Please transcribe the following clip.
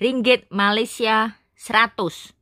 ringgit Malaysia 100.